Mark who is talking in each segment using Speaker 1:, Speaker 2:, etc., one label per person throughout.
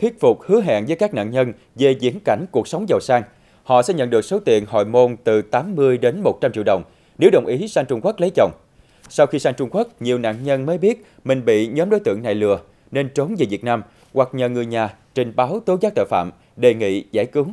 Speaker 1: thuyết phục hứa hẹn với các nạn nhân về diễn cảnh cuộc sống giàu sang. Họ sẽ nhận được số tiền hồi môn từ 80 đến 100 triệu đồng nếu đồng ý sang Trung Quốc lấy chồng. Sau khi sang Trung Quốc, nhiều nạn nhân mới biết mình bị nhóm đối tượng này lừa nên trốn về Việt Nam hoặc nhờ người nhà trình báo tố giác tội phạm, đề nghị giải cứu.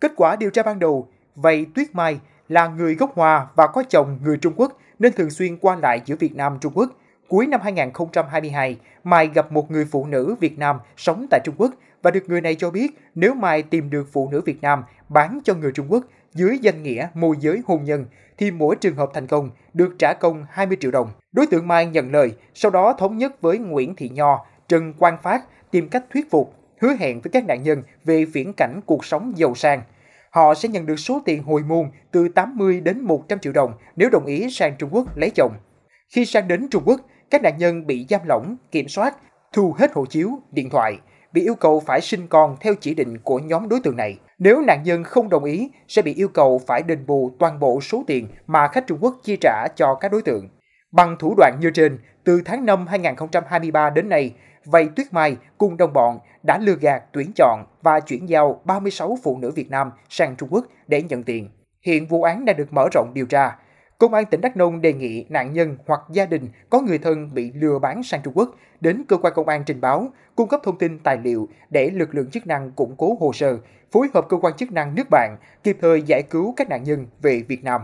Speaker 1: Kết quả điều tra ban
Speaker 2: đầu, vậy Tuyết Mai là người gốc Hoa và có chồng người Trung Quốc nên thường xuyên qua lại giữa Việt Nam Trung Quốc – Cuối năm 2022, Mai gặp một người phụ nữ Việt Nam sống tại Trung Quốc và được người này cho biết nếu Mai tìm được phụ nữ Việt Nam bán cho người Trung Quốc dưới danh nghĩa môi giới hôn nhân thì mỗi trường hợp thành công được trả công 20 triệu đồng. Đối tượng Mai nhận lời, sau đó thống nhất với Nguyễn Thị Nho, Trần Quang Phát tìm cách thuyết phục, hứa hẹn với các nạn nhân về viễn cảnh cuộc sống giàu sang. Họ sẽ nhận được số tiền hồi môn từ 80 đến 100 triệu đồng nếu đồng ý sang Trung Quốc lấy chồng. Khi sang đến Trung Quốc, các nạn nhân bị giam lỏng, kiểm soát, thu hết hộ chiếu, điện thoại, bị yêu cầu phải sinh con theo chỉ định của nhóm đối tượng này. Nếu nạn nhân không đồng ý, sẽ bị yêu cầu phải đền bù toàn bộ số tiền mà khách Trung Quốc chi trả cho các đối tượng. Bằng thủ đoạn như trên, từ tháng 5 2023 đến nay, Vầy Tuyết Mai cùng đồng bọn đã lừa gạt tuyển chọn và chuyển giao 36 phụ nữ Việt Nam sang Trung Quốc để nhận tiền. Hiện vụ án đang được mở rộng điều tra. Công an tỉnh Đắk Nông đề nghị nạn nhân hoặc gia đình có người thân bị lừa bán sang Trung Quốc đến cơ quan công an trình báo, cung cấp thông tin tài liệu để lực lượng chức năng củng cố hồ sơ, phối hợp cơ quan chức năng nước bạn kịp thời giải cứu các nạn nhân về Việt Nam.